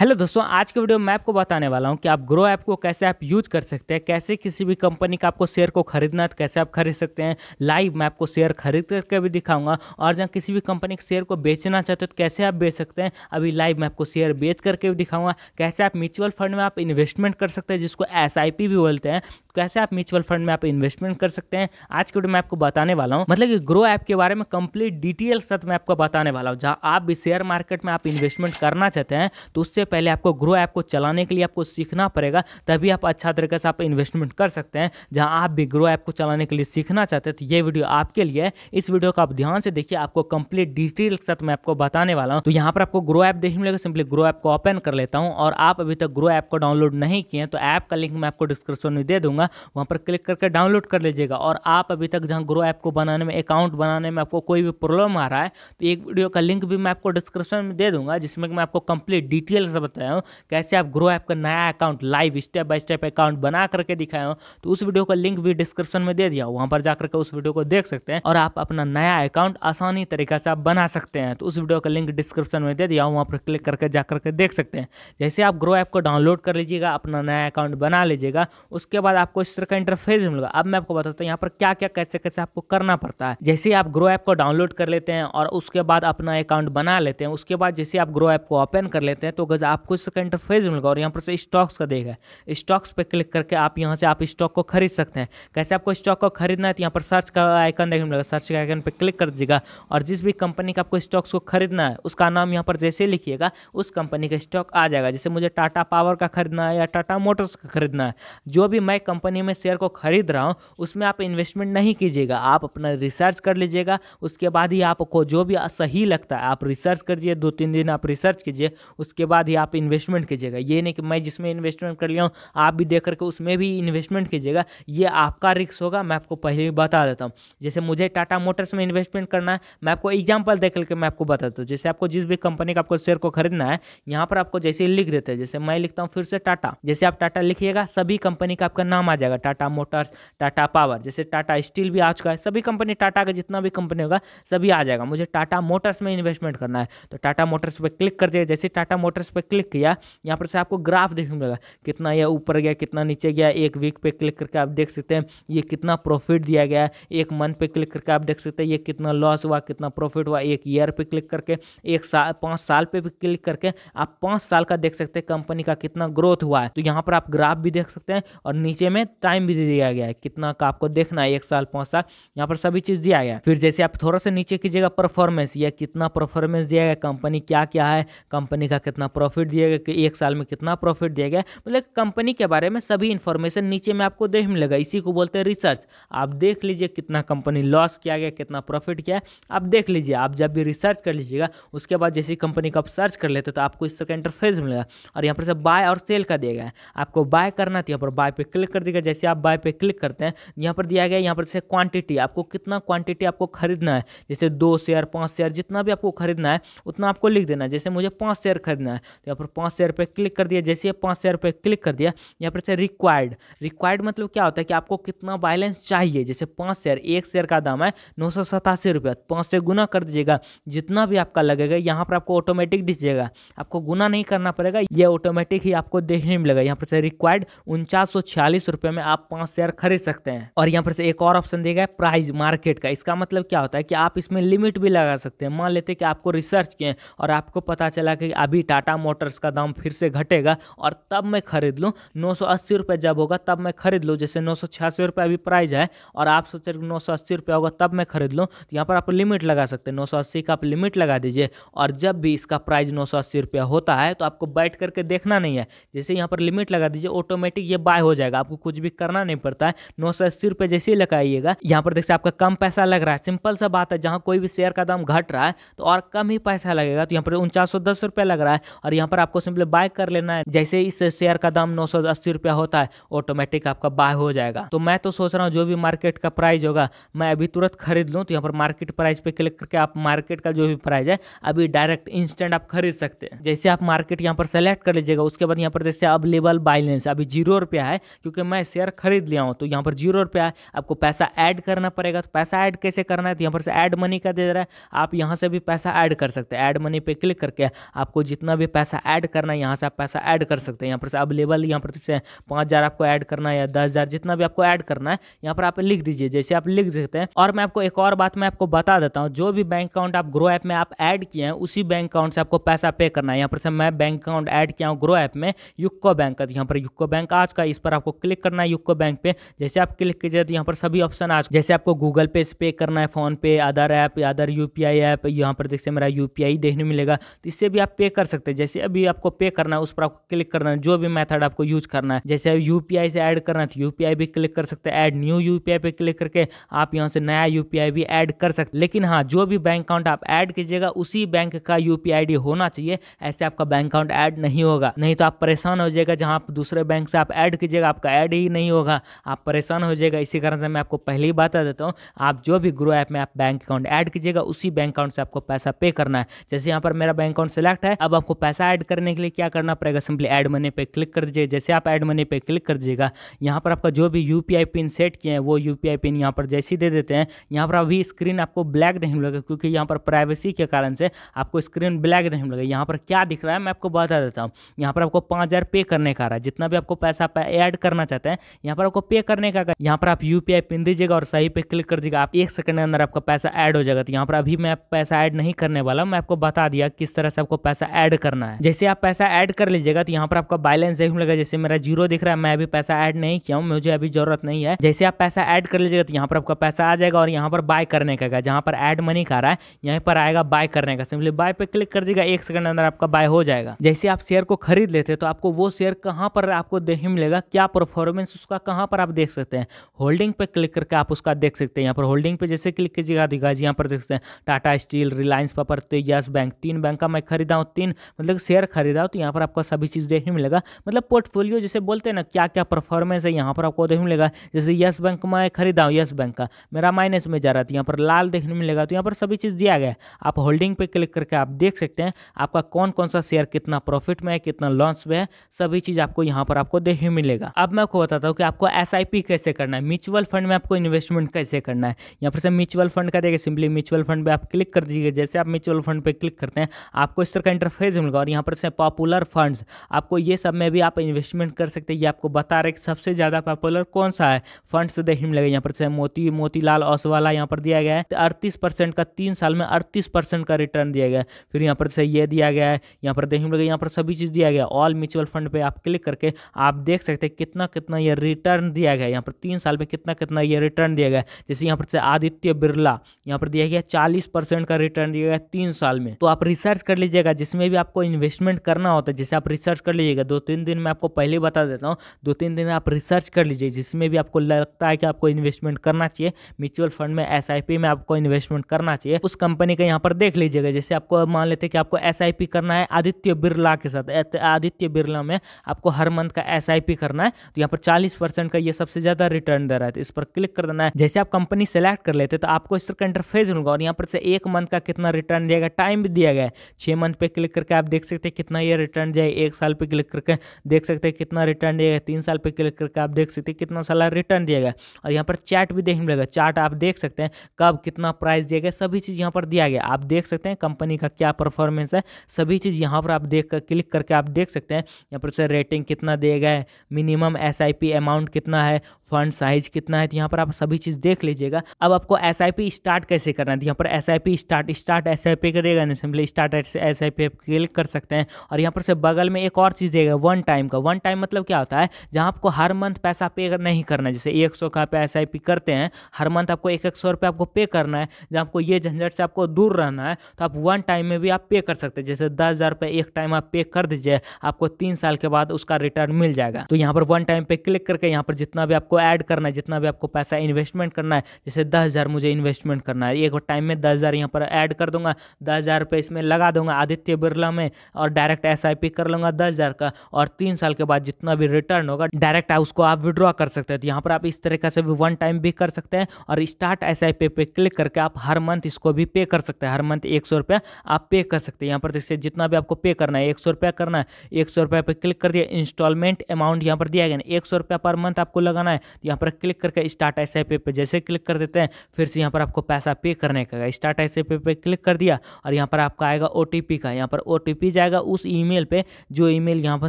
hello दोस्तों आज के वीडियो में मैं आपको बताने वाला हूं कि आप ग्रो ऐप को कैसे आप यूज कर सकते हैं कैसे किसी भी कंपनी का आपको शेयर को खरीदना है तो कैसे आप खरीद सकते हैं लाइव मैं आपको शेयर खरीद करके भी दिखाऊंगा और जहाँ किसी भी कंपनी के शेयर को बेचना चाहते हो तो कैसे आप बेच सकते हैं अभी लाइव मैं आपको शेयर बेच करके भी दिखाऊंगा कैसे आप म्यूचुअल फंड में आप इन्वेस्टमेंट कर सकते हैं जिसको एस भी बोलते हैं कैसे आप म्यूचुअल फंड में आप इन्वेस्टमेंट कर सकते हैं आज के वीडियो में आपको बताने वाला हूँ मतलब कि ग्रो ऐप के बारे में कंप्लीट डिटेल साथ मैं आपको बताने वाला हूँ जहाँ आप भी शेयर मार्केट में आप इन्वेस्टमेंट करना चाहते हैं तो उससे पहले आपको ग्रो ऐप को चलाने के लिए आपको सीखना पड़ेगा तभी आप अच्छा तरीके से आप इन्वेस्टमेंट कर सकते हैं जहां आप भी ग्रो ऐप को चलाने के लिए सीखना चाहते हैं तो ये वीडियो आपके लिए है इस वीडियो को आप ध्यान से देखिए आपको कंप्लीट डिटेल के साथ मैं आपको बताने वाला हूँ तो यहाँ पर आपको ग्रो ऐप देखने मिलेगा सिंपली ग्रो ऐप को ओपन कर लेता हूँ और आप अभी तक ग्रो ऐप को डाउनलोड नहीं किए तो ऐप का लिंक मैं आपको डिस्क्रिप्शन में दे दूंगा वहाँ पर क्लिक करके डाउनलोड कर लीजिएगा और आप अभी तक जहाँ ग्रो ऐप को बनाने में अकाउंट बनाने में आपको कोई भी प्रॉब्लम आ रहा है तो एक वीडियो का लिंक भी मैं आपको डिस्क्रिप्शन में दे दूंगा जिसमें मैं आपको कंप्लीट डिटेल से बताया हूँ कैसे आप ग्रो ऐप का नया account live step by step account बना करके दिखाया हूँ तो उस वीडियो का लिंक भी डिस्क्रिप्शन में दे दिया वहाँ पर जाकर के उस वीडियो को देख सकते हैं और आप अपना नया अकाउंट आसानी तरीके से आप बना सकते हैं तो उस वीडियो का लिंक डिस्क्रिप्शन में दे दिया वहाँ पर क्लिक करके जा करके देख सकते हैं जैसे आप ग्रो ऐप को डाउनलोड कर लीजिएगा अपना नया अकाउंट बना लीजिएगा उसके बाद आपको इस तरह का इंटरफेस मिलेगा अब मैं आपको बताता हूँ यहाँ पर क्या क्या कैसे कैसे आपको करना पड़ता है जैसे आप ग्रो ऐप को डाउनलोड कर लेते हैं और उसके बाद अपना अकाउंट बना लेते हैं उसके बाद जैसे आप ग्रो ऐप को ओपन कर लेते हैं तो गज आपको इसका इंटरफेस मिलेगा और यहाँ पर से स्टॉक्स का देगा स्टॉक्स पर क्लिक करके आप यहाँ से आप स्टॉक को खरीद सकते हैं कैसे आपको स्टॉक को खरीदना है तो यहाँ पर सर्च का आइकन देखने मिलेगा सर्च के आइकन पर क्लिक कर दीजिएगा और जिस भी कंपनी का आपको स्टॉक्स को खरीदना है उसका नाम यहाँ पर जैसे लिखिएगा उस कंपनी का स्टॉक आ जाएगा जैसे मुझे टाटा पावर का खरीदना है या टाटा मोटर्स का खरीदना है जो भी मैं कंपनी में शेयर को खरीद रहा हूँ उसमें आप इन्वेस्टमेंट नहीं कीजिएगा आप अपना रिसर्च कर लीजिएगा उसके बाद ही आपको जो भी सही लगता है आप रिसर्च करिए दो तीन दिन आप रिसर्च कीजिए उसके बाद ही भी आप इन्वेस्टमेंट कीजिएगा ये नहीं कि मैं जिसमें इन्वेस्टमेंट कर लिया हूँ आप भी देख करके उसमें भी इन्वेस्टमेंट कीजिएगा ये आपका रिक्स होगा मैं आपको पहले भी बता देता हूँ जैसे मुझे टाटा मोटर्स में इन्वेस्टमेंट करना है मैं आपको एग्जाम्पल देख करके मैं आपको बताता हूँ जैसे आपको जिस भी कंपनी का आपको शेयर को खरीदना है यहाँ पर आपको जैसे लिख देते हैं जैसे मैं लिखता हूँ फिर से टाटा जैसे आप टाटा लिखिएगा सभी कंपनी का आपका नाम आ जाएगा टाटा मोटर्स टाटा पावर जैसे टाटा स्टील भी आ चुका है सभी कंपनी टाटा का जितना भी कंपनी होगा सभी आ जाएगा मुझे टाटा मोटर्स में इन्वेस्टमेंट करना है तो टाटा मोटर्स पर क्लिक कर दिया जैसे टाटा मोटर्स पर क्लिक किया यहाँ पर से आपको ग्राफ देखने मिलेगा कितना यह ऊपर गया कितना नीचे गया एक वीक पे क्लिक करके आप देख सकते हैं ये कितना प्रॉफिट दिया गया एक मंथ पे क्लिक करके आप देख सकते हैं ये कितना लॉस हुआ कितना प्रॉफिट हुआ एक ईयर पे क्लिक करके एक साल पाँच साल पे भी क्लिक करके आप पाँच साल का देख सकते हैं कंपनी का कितना ग्रोथ हुआ है तो यहाँ पर आप ग्राफ भी देख सकते हैं और नीचे में टाइम भी दिया गया है कितना का आपको देखना है एक साल पाँच साल यहाँ पर सभी चीज़ दिया गया फिर जैसे आप थोड़ा सा नीचे कीजिएगा परफॉर्मेंस या कितना परफॉर्मेंस दिया गया कंपनी क्या क्या है कंपनी का कितना प्रॉफिट प्रॉफिट दिया गया कि एक साल में कितना प्रॉफिट दिया गया मतलब कंपनी के बारे में सभी इन्फॉर्मेशन नीचे में आपको देख मिलेगा इसी को बोलते हैं रिसर्च आप देख लीजिए कितना कंपनी लॉस किया गया कितना प्रॉफिट किया आप देख लीजिए आप जब भी रिसर्च कर लीजिएगा उसके बाद जैसी कंपनी का आप सर्च कर लेते तो आपको इस तरह का इंटरफेस मिलेगा और यहाँ पर से बाय और सेल का दिया गया है आपको बाय करना तो यहाँ पर बाय पे क्लिक कर दिया जैसे आप बाय पे क्लिक करते हैं यहाँ पर दिया गया यहाँ पर जैसे क्वांटिटी आपको कितना क्वांटिटी आपको खरीदना है जैसे दो शेयर पाँच शेयर जितना भी आपको खरीदना है उतना आपको लिख देना है जैसे मुझे पाँच शेयर खरीदना है तो यहाँ पर पाँच हज़ार रुपये क्लिक कर दिया जैसे पाँच हज़ार रुपये क्लिक कर दिया यहाँ पर से रिक्वायर्ड रिक्वायर्ड मतलब क्या होता है कि आपको कितना बैलेंस चाहिए जैसे पाँच शेयर एक शेयर का दाम है नौ सौ सतासी रुपये तो पाँच से गुना कर दीजिएगा जितना भी आपका लगेगा यहाँ पर आपको ऑटोमेटिक दीजिएगा आपको गुना नहीं करना पड़ेगा ये ऑटोमेटिक ही आपको देखने मिलेगा यहाँ पर से रिक्वायर्ड उनचास सौ छियालीस रुपये में आप पाँच शेयर खरीद सकते हैं और यहाँ पर से एक और ऑप्शन दिया गया प्राइस मार्केट का इसका मतलब क्या होता है कि आप इसमें लिमिट भी लगा सकते हैं मान लेते कि आपको रिसर्च किए और आपको पता चला कि अभी टाटा मोटर मोटर्स का दाम फिर से घटेगा और तब मैं खरीद लूँ नौ सौ अस्सी रुपये जब होगा तब मैं खरीद लूँ जैसे नौ सौ छियासी रुपये अभी प्राइस है और आप सोच रहे नौ सौ अस्सी रुपये होगा तब मैं खरीद लूँ तो यहाँ पर आप लिमिट लगा सकते हैं नौ सौ अस्सी का आप लिमिट लगा दीजिए और जब भी इसका प्राइस नौ सौ अस्सी रुपया होता है तो आपको बैठ करके देखना नहीं है जैसे यहाँ पर लिमिट लगा दीजिए ऑटोमेटिक ये बाय हो जाएगा आपको कुछ भी करना नहीं पड़ता है नौ सौ अस्सी रुपये जैसे ही लगाइएगा यहाँ पर देखिए आपका कम पैसा लग रहा है सिंपल सा बात है जहाँ कोई भी शेयर का दाम घट रहा है तो और कम ही पैसा लगेगा तो यहाँ पर उनचास सौ दस रुपया लग रहा है और यहाँ यहाँ पर आपको सिंपली बाय कर लेना है जैसे इस शेयर का दाम नौ रुपया होता है ऑटोमेटिक आपका बाय हो जाएगा तो मैं तो सोच रहा हूँ जो भी मार्केट का प्राइस होगा मैं अभी तुरंत खरीद लूँ तो यहाँ पर मार्केट प्राइस पे क्लिक करके आप मार्केट का जो भी प्राइस है अभी डायरेक्ट इंस्टेंट आप खरीद सकते हैं जैसे आप मार्केट यहाँ पर सेलेक्ट कर लीजिएगा उसके बाद यहाँ पर जैसे अवेलेबल बाइलेंस अभी जीरो रुपया है क्योंकि मैं शेयर खरीद लिया हूँ तो यहाँ पर जीरो रुपया है आपको पैसा ऐड करना पड़ेगा तो पैसा ऐड कैसे करना है तो यहाँ पर से ऐड मनी का दे रहा है आप यहाँ से भी पैसा ऐड कर सकते हैं ऐड मनी पे क्लिक करके आपको जितना भी पैसा पैसा ऐड करना है यहाँ से आप पैसा ऐड कर सकते हैं यहाँ पर से अवेलेबल यहाँ पर जैसे पाँच हज़ार आपको ऐड करना है या दस हज़ार जितना भी आपको ऐड करना है यहाँ पर आप लिख दीजिए जैसे आप लिख सकते हैं और मैं आपको एक और बात मैं आपको बता देता हूँ जो भी बैंक अकाउंट आप ग्रो ऐप में आप ऐड किए हैं उसी बैंक अकाउंट से आपको पैसा पे करना है यहाँ पर से मैं बैंक अकाउंट ऐड किया हूँ ग्रो ऐप में यूको बैंक का यहाँ पर यूको बैंक आ चुका है इस पर आपको क्लिक करना है यूको बैंक पर जैसे आप क्लिक कीजिए तो यहाँ पर सभी ऑप्शन आ जैसे आपको गूगल पे से पे करना है PhonePe other app other U P I app यहाँ पर देखिए मेरा यू पी आई देखने मिलेगा तो इससे भी आप पे कर सकते हैं जैसे जैसे अभी आपको पे करना है उस पर आपको क्लिक करना है जो भी मेथड आपको यूज करना है जैसे यूपीआई से ऐड करना है यूपीआई तो भी क्लिक कर सकते हैं ऐड न्यू यूपीआई पे क्लिक करके आप यहाँ से नया यूपीआई भी ऐड कर सकते लेकिन हाँ जो भी बैंक अकाउंट आप ऐड कीजिएगा उसी बैंक का यूपीआई होना चाहिए ऐसे आपका बैंक अकाउंट ऐड नहीं होगा नहीं तो आप परेशान हो जाएगा जहाँ आप दूसरे बैंक से आप ऐड कीजिएगा आपका ऐड ही नहीं होगा आप परेशान हो जाएगा इसी कारण से मैं आपको पहले ही बता देता हूँ आप जो भी ग्रो ऐप में आप बैंक अकाउंट ऐड कीजिएगा उसी बैंक अकाउंट से आपको पैसा पे करना है जैसे यहाँ पर मेरा बैंक अकाउंट सेलेक्ट है अब आपको पैसा पैसा ऐड करने के लिए क्या करना पड़ेगा सिंपली ऐड मनी पे क्लिक कर दीजिए जैसे आप ऐड मनी पे क्लिक कर दीजिएगा यहाँ पर आपका जो भी यू पिन सेट किए हैं वो यू पिन यहाँ पर जैसे ही दे देते हैं यहाँ पर अभी स्क्रीन आपको ब्लैक नहीं मिलेगा क्योंकि यहाँ पर प्राइवेसी के कारण से आपको स्क्रीन ब्लैक नहीं मिलेगा यहाँ पर क्या दिख रहा है मैं आपको बता देता हूँ यहाँ पर आपको पाँच पे करने का रहा है जितना भी आपको पैसा ऐड करना चाहते हैं यहाँ पर आपको पे करने का यहाँ पर आप यू पिन दीजिएगा और सही पे क्लिक कर दीजिएगा आप एक सेकंड के अंदर आपका पैसा ऐड हो जाएगा तो यहाँ पर अभी मैं पैसा ऐड नहीं करने वाला मैं आपको बता दिया किस तरह से आपको पैसा ऐड करना है है जैसे आप पैसा ऐड कर लीजिएगा तो यहाँ पर आपका बैलेंस देखने लगा जैसे मेरा जीरो दिख रहा है मैं अभी पैसा ऐड नहीं किया हूँ मुझे अभी जरूरत नहीं है जैसे आप पैसा ऐड कर लीजिएगा तो यहाँ पर आपका पैसा आ जाएगा और यहाँ पर बाय करने का जहाँ पर एड मनी का रहा है यहाँ पर आएगा बाय करने का सिंपली बाय पे क्लिक कर दीजिएगा एक सेकंड अंदर आपका बाय हो जाएगा जैसे आप शेयर को खरीद लेते तो आपको वो शेयर कहाँ पर आपको देखने मिलेगा क्या परफॉर्मेंस उसका कहाँ पर आप देख सकते हैं होल्डिंग पे क्लिक करके आप उसका देख सकते हैं यहाँ पर होल्डिंग पे जैसे क्लिक कीजिएगा दिखाई यहाँ पर देख सकते हैं टाटा स्टील रिलायंस पापर तेजस बैंक तीन बैंक का मैं खरीदा हूँ तीन मतलब शेयर खरीदा तो यहाँ पर आपको सभी चीज़ देखने मिलेगा मतलब पोर्टफोलियो जैसे बोलते हैं ना क्या क्या परफॉर्मेंस है यहाँ पर आपको देखने मिलेगा जैसे यस बैंक मैं खरीदा हूँ यस बैंक का मेरा माइनस में जा रहा था तो यहाँ पर लाल देखने मिलेगा तो यहाँ पर सभी चीज़ दिया गया आप होल्डिंग पर क्लिक करके आप देख सकते हैं आपका कौन कौन सा शेयर कितना प्रॉफिट में है कितना लॉन्च में है सभी चीज़ आपको यहाँ पर आपको देखने मिलेगा अब मैं आपको बताता हूँ कि आपको एस कैसे करना है म्यूचुअल फंड में आपको इन्वेस्टमेंट कैसे करना है यहाँ पर से म्यूचुअल फंड का देखिए सिंपली म्यूचुअल फंड पर आप क्लिक कर दीजिए जैसे आप म्यूचुअल फंड पर क्लिक करते हैं आपको इस तरह का इंटरफेस मिलेगा और यहाँ पर से पॉपुलर फंड्स आपको ये सब में भी आप इन्वेस्टमेंट कर सकते हैं ये आपको बता रहे कि सबसे ज़्यादा पॉपुलर कौन सा है फंड्स तो देखने में लगे यहाँ पर से मोती मोतीलाल ओसवाला यहाँ पर दिया गया है तो अड़तीस का तीन साल में अड़तीस का रिटर्न दिया गया फिर यहाँ पर से ये दिया गया है यहाँ पर देखने लगे यहाँ पर सभी चीज़ दिया गया ऑल म्यूचुअल फंड पर आप क्लिक करके आप देख सकते हैं कितना कितना ये रिटर्न दिया गया यहाँ पर तीन साल में कितना कितना ये रिटर्न दिया गया जैसे यहाँ पर से आदित्य बिरला यहाँ पर दिया गया चालीस परसेंट का रिटर्न दिया गया तीन साल में तो आप रिसर्च कर लीजिएगा जिसमें भी आपको इन्वेस्ट इन्वेस्टमेंट करना होता है जैसे आप रिसर्च कर लीजिएगा दो तीन दिन में आपको पहले बता देता हूँ दो तीन दिन आप रिसर्च कर लीजिए जिसमें भी आपको लगता है कि आपको इन्वेस्टमेंट करना चाहिए म्यूचुअल फंड में एस में आपको इन्वेस्टमेंट करना चाहिए उस कंपनी का यहाँ पर देख लीजिएगा जैसे आपको मान लेते हैं कि आपको एस करना है आदित्य बिरला के साथ तो आदित्य बिरला में आपको हर मंथ का एस करना है तो यहाँ पर चालीस का ये सबसे ज़्यादा रिटर्न दे रहा है तो इस पर क्लिक कर देना है जैसे आप कंपनी सेलेक्ट कर लेते तो आपको इस तरह का इंटरफेस होगा और यहाँ पर से एक मंथ का कितना रिटर्न दिया गया टाइम भी दिया गया है छः मंथ पे क्लिक करके आप देख सकते सकते हैं कितना ये रिटर्न जाए एक साल पे क्लिक करके देख सकते हैं कितना रिटर्न जाएगा तीन साल पे क्लिक करके आप देख सकते हैं कितना साल रिटर्न देगा और यहाँ पर चैट भी देखने मिलेगा चार्ट आप देख सकते हैं कब कितना प्राइस दिया गया सभी चीज़ यहाँ पर दिया गया आप देख सकते हैं कंपनी का क्या परफॉर्मेंस है सभी चीज़ यहाँ पर आप देख क्लिक करके आप देख सकते हैं यहाँ पर सर रेटिंग कितना दिया गया है मिनिमम एस अमाउंट कितना है फंड साइज कितना है तो यहाँ पर आप सभी चीज़ देख लीजिएगा अब आपको एस स्टार्ट कैसे करना है तो यहाँ पर एस स्टार्ट स्टार्ट एस देगा ना सिंपली स्टार्ट एस क्लिक कर सकते हैं और यहाँ पर से बगल में एक और चीज़ देगा वन टाइम का वन टाइम मतलब क्या होता है जहाँ आपको हर मंथ पैसा पे नहीं करना जैसे एक सौ का पे एस करते हैं हर मंथ आपको एक एक सौ रुपये आपको पे करना है जहाँ आपको ये झंझट से आपको दूर रहना है तो आप वन टाइम में भी आप पे कर सकते हैं जैसे दस हज़ार रुपये एक टाइम आप पे कर दीजिए आपको तीन साल के बाद उसका रिटर्न मिल जाएगा तो यहाँ पर वन टाइम पे क्लिक करके यहाँ पर जितना भी आपको ऐड करना है जितना भी आपको पैसा इन्वेस्टमेंट करना है जैसे दस हज़ार मुझे इन्वेस्टमेंट करना है एक टाइम में दस हज़ार यहाँ पर ऐड कर दूंगा दस हज़ार रुपये इसमें लगा दूंगा आदित्य बिरला में और डायरेक्ट एस कर लूँगा दस हज़ार का और तीन साल के बाद जितना भी रिटर्न होगा डायरेक्ट उसको आप विड्रॉ कर सकते हैं तो यहाँ पर आप इस तरीके से भी वन टाइम भी कर सकते हैं और स्टार्ट एस आई पे पे क्लिक करके आप हर मंथ इसको भी पे कर सकते हैं हर मंथ एक सौ रुपया आप पे कर सकते हैं यहाँ पर जैसे जितना भी आपको पे करना है एक सौ रुपया करना है एक सौ रुपया पे क्लिक कर दिया इंस्टॉलमेंट अमाउंट यहाँ पर दिया गया एक सौ रुपया पर मंथ आपको लगाना है तो यहाँ पर क्लिक करके स्टार्ट एस आई पे पे जैसे क्लिक कर देते हैं फिर से यहाँ पर आपको पैसा पे करने का स्टार्ट एस आई पे पे क्लिक कर दिया और यहाँ पर आपका आएगा ओ का यहाँ पर ओ जाएगा उस ई पे जो ई मेल यहाँ पर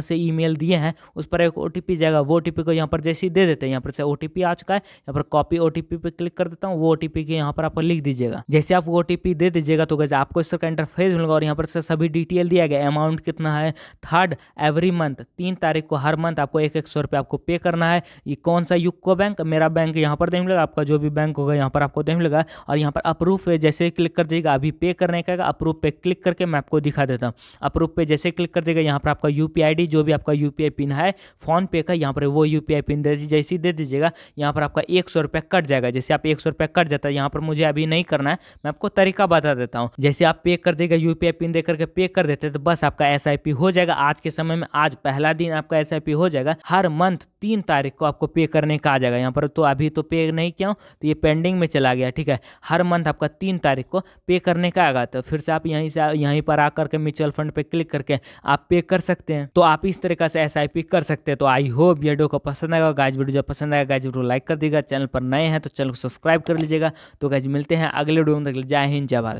से ई दिए हैं उस पर एक ओ जाएगा वो ओ को यहाँ पर जैसे ही दे देते हैं यहाँ पर से ओ आ चुका है यहाँ पर कॉपी ओ पे क्लिक कर देता हूँ वो ओ के यहाँ पर आप लिख दीजिएगा जैसे आप वो ओ दे दीजिएगा तो कैसे आपको इस का इंटरफेस मिलेगा और यहाँ पर से सभी डिटेल दिया गया अमाउंट कितना है थर्ड एवरी मंथ तीन तारीख को हर मंथ आपको एक एक सौ रुपये आपको पे करना है ये कौन सा यूको बैंक मेरा बैंक यहाँ पर देखने लगा आपका जो भी बैंक होगा यहाँ पर आपको देखने लगा और यहाँ पर अप्रूव पे जैसे ही क्लिक कर दीजिएगा अभी पे करने का अप्रूव पे क्लिक करके मैं आपको दिखा देता हूँ अप्रूव पे जैसे क्लिक कर देगा यहाँ पर आपका यू पी जो भी आपका यू पिन है फोन पे का यहाँ पर वो यू पिन दे दीजिए जैसे दे दीजिएगा यहाँ पर आपका एक सौ कट जाएगा जैसे आप एक सौ कट जाता है यहाँ पर मुझे अभी नहीं करना है मैं आपको तरीका बता देता हूँ जैसे आप पे कर देगा यू पिन दे करके पे कर देते तो बस आपका एस हो जाएगा आज के समय में आज पहला दिन आपका एस हो जाएगा हर मंथ तीन तारीख को आपको पे करने में कहा जाएगा यहाँ पर तो अभी तो पे नहीं किया हूँ तो ये पेंडिंग में चला गया ठीक है हर मंथ आपका तीन तारीख को पे करने का आएगा तो फिर से आप यहीं से यहीं पर आकर के म्यूचुअल फंड पर क्लिक करके आप पे कर सकते हैं तो आप इस तरीके से एस कर सकते हैं तो आई होप वीडियो को पसंद आएगा गाइज वीडियो जब पसंद आएगा गाइज वीडियो लाइक कर देगा चैनल पर नए हैं तो चैनल को सब्सक्राइब कर लीजिएगा तो गाइज मिलते हैं अगले वीडियो में जय हिंद जय भारत